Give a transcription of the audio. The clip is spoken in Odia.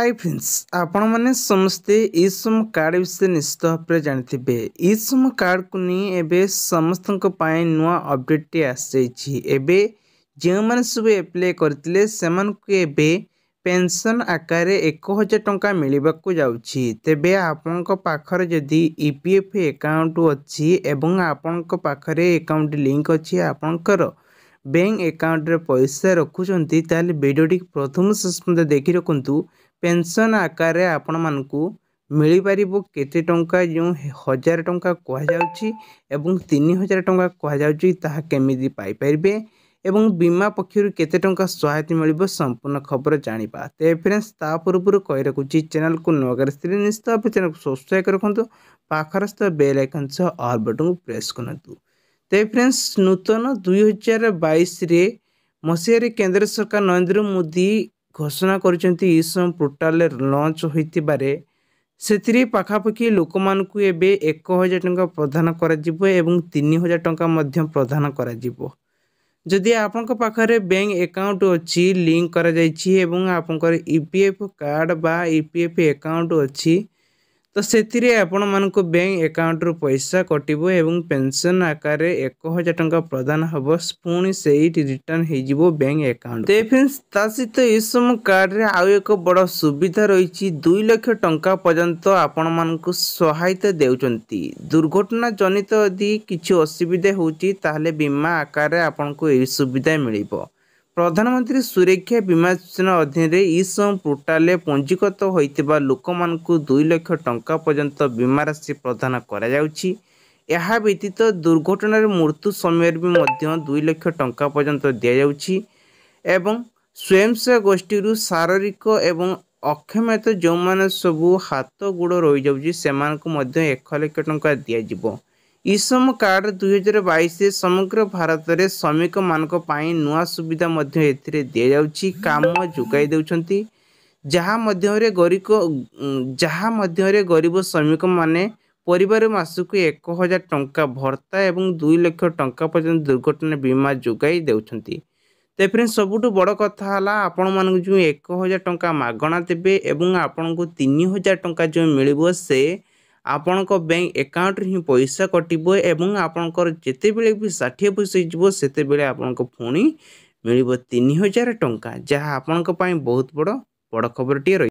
ହାଇ ଫ୍ରେଣ୍ଡସ୍ ଆପଣମାନେ ସମସ୍ତେ ଇ ଶ୍ରମ କାର୍ଡ଼ ବିଷୟରେ ନିଶ୍ଚିତ ଭାବରେ ଜାଣିଥିବେ ଇ ଶ୍ରମ କାର୍ଡ଼କୁ ନେଇ ଏବେ ସମସ୍ତଙ୍କ ପାଇଁ ନୂଆ ଅପଡ଼େଟ୍ଟି ଆସିଯାଇଛି ଏବେ ଯେଉଁମାନେ ସବୁ ଆପ୍ଲାଏ କରିଥିଲେ ସେମାନଙ୍କୁ ଏବେ ପେନ୍ସନ୍ ଆକାରରେ ଏକ ହଜାର ଟଙ୍କା ମିଳିବାକୁ ଯାଉଛି ତେବେ ଆପଣଙ୍କ ପାଖରେ ଯଦି ଇ ପି ଏଫ୍ ଆକାଉଣ୍ଟ ଅଛି ଏବଂ ଆପଣଙ୍କ ପାଖରେ ଆକାଉଣ୍ଟ ଲିଙ୍କ ଅଛି ଆପଣଙ୍କର ବ୍ୟାଙ୍କ ଆକାଉଣ୍ଟରେ ପଇସା ରଖୁଛନ୍ତି ତାହେଲେ ଭିଡ଼ିଓଟି ପ୍ରଥମ ଶେଷ ପର୍ଯ୍ୟନ୍ତ ଦେଖି ରଖନ୍ତୁ ପେନ୍ସନ୍ ଆକାରରେ ଆପଣମାନଙ୍କୁ ମିଳିପାରିବ କେତେ ଟଙ୍କା ଯେଉଁ ହଜାର ଟଙ୍କା କୁହାଯାଉଛି ଏବଂ ତିନି ହଜାର ଟଙ୍କା କୁହାଯାଉଛି ତାହା କେମିତି ପାଇପାରିବେ ଏବଂ ବୀମା ପକ୍ଷରୁ କେତେ ଟଙ୍କା ସହାୟତା ମିଳିବ ସମ୍ପୂର୍ଣ୍ଣ ଖବର ଜାଣିବା ତେବେ ଫ୍ରେଣ୍ଡସ୍ ତା ପୂର୍ବରୁ କହି ରଖୁଛି ଚ୍ୟାନେଲକୁ ନ କରିଥିଲେ ନିଶ୍ଚିତ ଭାବେ ଚ୍ୟାନେଲକୁ ସବସ୍କ୍ରାଇବ୍ ରଖନ୍ତୁ ପାଖରେ ବେଲ୍ ଆଇକନ୍ ସହ ଅଲ୍ ବଟନ୍କୁ ପ୍ରେସ୍ କରନ୍ତୁ ତେବେ ଫ୍ରେଣ୍ଡସ୍ ନୂତନ ଦୁଇ ହଜାର ବାଇଶରେ ମସିହାରେ କେନ୍ଦ୍ର ସରକାର ନରେନ୍ଦ୍ର ମୋଦି ଘୋଷଣା କରିଛନ୍ତି ଇସମ ପୋର୍ଟାଲରେ ଲଞ୍ଚ ହୋଇଥିବାରେ ସେଥିରେ ପାଖାପାଖି ଲୋକମାନଙ୍କୁ ଏବେ ଏକ ହଜାର ଟଙ୍କା ପ୍ରଦାନ କରାଯିବ ଏବଂ ତିନି ହଜାର ଟଙ୍କା ମଧ୍ୟ ପ୍ରଦାନ କରାଯିବ ଯଦି ଆପଣଙ୍କ ପାଖରେ ବ୍ୟାଙ୍କ ଆକାଉଣ୍ଟ ଅଛି ଲିଙ୍କ କରାଯାଇଛି ଏବଂ ଆପଣଙ୍କର ଇ ପି ଏଫ୍ କାର୍ଡ଼ ବା ଇ ପି ଏଫ୍ ଆକାଉଣ୍ଟ ଅଛି ତ ସେଥିରେ ଆପଣମାନଙ୍କ ବ୍ୟାଙ୍କ ଆକାଉଣ୍ଟରୁ ପଇସା କଟିବ ଏବଂ ପେନ୍ସନ୍ ଆକାରରେ ଏକ ହଜାର ଟଙ୍କା ପ୍ରଦାନ ହେବ ପୁଣି ସେଇଠି ରିଟର୍ଣ୍ଣ ହେଇଯିବ ବ୍ୟାଙ୍କ ଆକାଉଣ୍ଟ ଫ୍ରେଣ୍ଡସ୍ ତା ସହିତ ଇସମ କାର୍ଡ଼ରେ ଆଉ ଏକ ବଡ଼ ସୁବିଧା ରହିଛି ଦୁଇ ଲକ୍ଷ ଟଙ୍କା ପର୍ଯ୍ୟନ୍ତ ଆପଣମାନଙ୍କୁ ସହାୟତା ଦେଉଛନ୍ତି ଦୁର୍ଘଟଣା ଜନିତ ଯଦି କିଛି ଅସୁବିଧା ହେଉଛି ତାହେଲେ ବୀମା ଆକାରରେ ଆପଣଙ୍କୁ ଏହି ସୁବିଧା ମିଳିବ ପ୍ରଧାନମନ୍ତ୍ରୀ ସୁରକ୍ଷା ବୀମା ଯୋଜନା ଅଧୀନରେ ଇ ସମ୍ ପୋର୍ଟାଲରେ ପଞ୍ଜୀକୃତ ହୋଇଥିବା ଲୋକମାନଙ୍କୁ ଦୁଇ ଲକ୍ଷ ଟଙ୍କା ପର୍ଯ୍ୟନ୍ତ ବୀମା ରାଶି ପ୍ରଦାନ କରାଯାଉଛି ଏହା ବ୍ୟତୀତ ଦୁର୍ଘଟଣାରେ ମୃତ୍ୟୁ ସମୟରେ ବି ମଧ୍ୟ ଦୁଇ ଲକ୍ଷ ଟଙ୍କା ପର୍ଯ୍ୟନ୍ତ ଦିଆଯାଉଛି ଏବଂ ସ୍ୱୟଂସେବା ଗୋଷ୍ଠୀରୁ ଶାରୀରିକ ଏବଂ ଅକ୍ଷମତା ଯେଉଁମାନେ ସବୁ ହାତ ଗୋଡ଼ ରହିଯାଉଛି ସେମାନଙ୍କୁ ମଧ୍ୟ ଏକ ଲକ୍ଷ ଟଙ୍କା ଦିଆଯିବ ଇସମ କାର୍ଡ଼ ଦୁଇ ହଜାର ବାଇଶରେ ସମଗ୍ର ଭାରତରେ ଶ୍ରମିକମାନଙ୍କ ପାଇଁ ନୂଆ ସୁବିଧା ମଧ୍ୟ ଏଥିରେ ଦିଆଯାଉଛି କାମ ଯୋଗାଇ ଦେଉଛନ୍ତି ଯାହା ମଧ୍ୟରେ ଗରିବ ଯାହା ମଧ୍ୟରେ ଗରିବ ଶ୍ରମିକମାନେ ପରିବାର ମାସକୁ ଏକ ହଜାର ଟଙ୍କା ଭର୍ତ୍ତା ଏବଂ ଦୁଇ ଲକ୍ଷ ଟଙ୍କା ପର୍ଯ୍ୟନ୍ତ ଦୁର୍ଘଟଣା ବୀମା ଯୋଗାଇ ଦେଉଛନ୍ତି ତେପରେ ସବୁଠୁ ବଡ଼ କଥା ହେଲା ଆପଣମାନଙ୍କୁ ଯେଉଁ ଏକ ହଜାର ଟଙ୍କା ମାଗଣା ଦେବେ ଏବଂ ଆପଣଙ୍କୁ ତିନି ହଜାର ଟଙ୍କା ଯେଉଁ ମିଳିବ ସେ আপনক ব্যাংক অ্যাকাউন্ট রিহি পয়সা কটিবো এবং আপনকর জেতে বেলি বি 60 পয়সা জিবো সেতে বেলি আপনক ফোনী মিলিব 3000 টঙ্কা যাহা আপনক পই বহুত বড় বড় খবরটি